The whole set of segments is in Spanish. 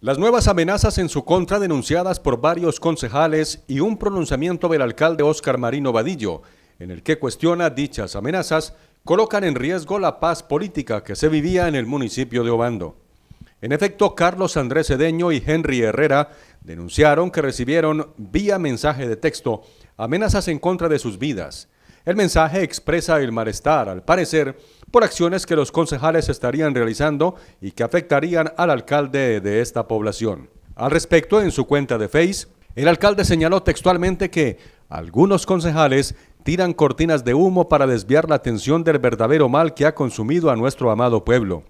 Las nuevas amenazas en su contra denunciadas por varios concejales y un pronunciamiento del alcalde Óscar Marino Vadillo, en el que cuestiona dichas amenazas, colocan en riesgo la paz política que se vivía en el municipio de Obando. En efecto, Carlos Andrés Cedeño y Henry Herrera denunciaron que recibieron vía mensaje de texto amenazas en contra de sus vidas. El mensaje expresa el malestar, al parecer, por acciones que los concejales estarían realizando y que afectarían al alcalde de esta población. Al respecto, en su cuenta de Face, el alcalde señaló textualmente que algunos concejales tiran cortinas de humo para desviar la atención del verdadero mal que ha consumido a nuestro amado pueblo.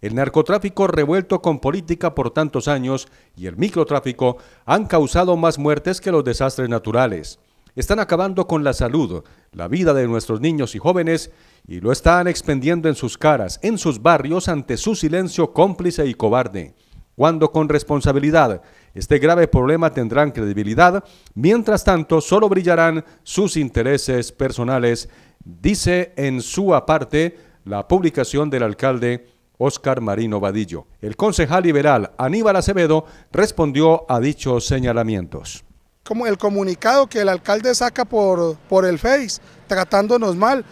El narcotráfico revuelto con política por tantos años y el microtráfico han causado más muertes que los desastres naturales están acabando con la salud, la vida de nuestros niños y jóvenes y lo están expendiendo en sus caras, en sus barrios, ante su silencio cómplice y cobarde. Cuando con responsabilidad este grave problema tendrán credibilidad, mientras tanto solo brillarán sus intereses personales, dice en su aparte la publicación del alcalde Oscar Marino Vadillo. El concejal liberal Aníbal Acevedo respondió a dichos señalamientos como el comunicado que el alcalde saca por, por el Face, tratándonos mal.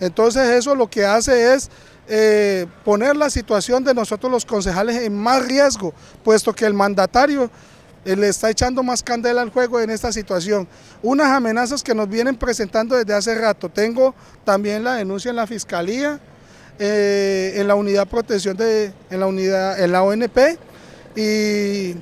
Entonces eso lo que hace es eh, poner la situación de nosotros los concejales en más riesgo, puesto que el mandatario eh, le está echando más candela al juego en esta situación. Unas amenazas que nos vienen presentando desde hace rato. Tengo también la denuncia en la Fiscalía, eh, en la Unidad Protección de, en la Unidad, en la ONP y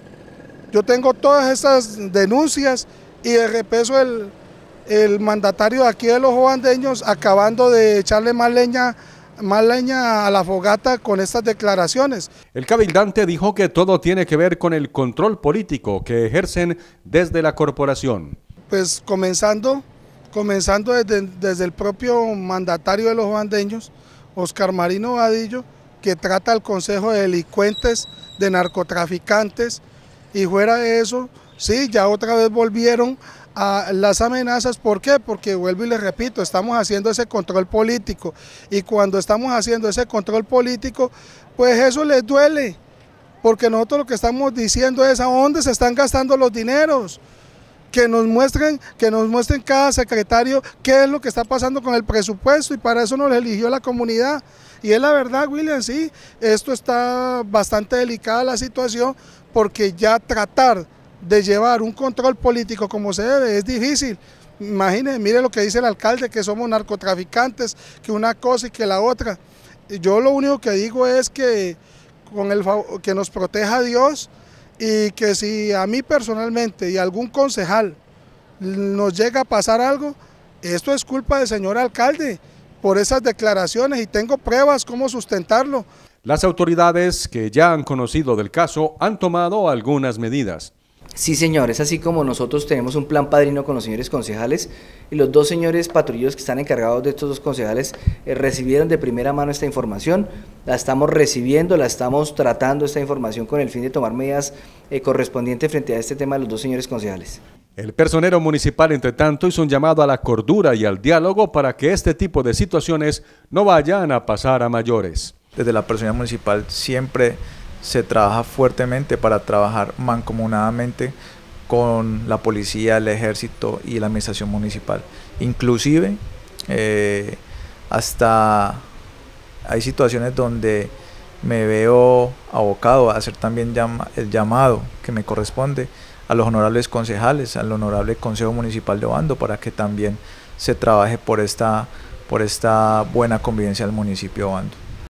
yo tengo todas estas denuncias y de repeso el, mandatario de aquí de los Juandeños acabando de echarle más leña más leña a la fogata con estas declaraciones. El cabildante dijo que todo tiene que ver con el control político que ejercen desde la corporación. Pues comenzando, comenzando desde, el propio mandatario de los Juandeños, Oscar Marino Vadillo, que trata al Consejo de Delincuentes, de Narcotraficantes, y fuera de eso, sí, ya otra vez volvieron a las amenazas. ¿Por qué? Porque vuelvo y les repito, estamos haciendo ese control político y cuando estamos haciendo ese control político, pues eso les duele, porque nosotros lo que estamos diciendo es a dónde se están gastando los dineros que nos muestren, que nos muestren cada secretario qué es lo que está pasando con el presupuesto y para eso nos eligió la comunidad. Y es la verdad, William, sí, esto está bastante delicada la situación porque ya tratar de llevar un control político como se debe es difícil. Imagínense, mire lo que dice el alcalde, que somos narcotraficantes, que una cosa y que la otra. Yo lo único que digo es que, con el, que nos proteja Dios, y que si a mí personalmente y a algún concejal nos llega a pasar algo, esto es culpa del señor alcalde por esas declaraciones y tengo pruebas cómo sustentarlo. Las autoridades que ya han conocido del caso han tomado algunas medidas. Sí, señores, así como nosotros tenemos un plan padrino con los señores concejales y los dos señores patrulleros que están encargados de estos dos concejales eh, recibieron de primera mano esta información, la estamos recibiendo, la estamos tratando esta información con el fin de tomar medidas eh, correspondientes frente a este tema de los dos señores concejales. El personero municipal, entre tanto, hizo un llamado a la cordura y al diálogo para que este tipo de situaciones no vayan a pasar a mayores. Desde la personalidad municipal siempre se trabaja fuertemente para trabajar mancomunadamente con la policía, el ejército y la administración municipal. Inclusive eh, hasta hay situaciones donde me veo abocado a hacer también el llamado que me corresponde a los honorables concejales, al honorable Consejo Municipal de Obando, para que también se trabaje por esta, por esta buena convivencia del municipio de Obando.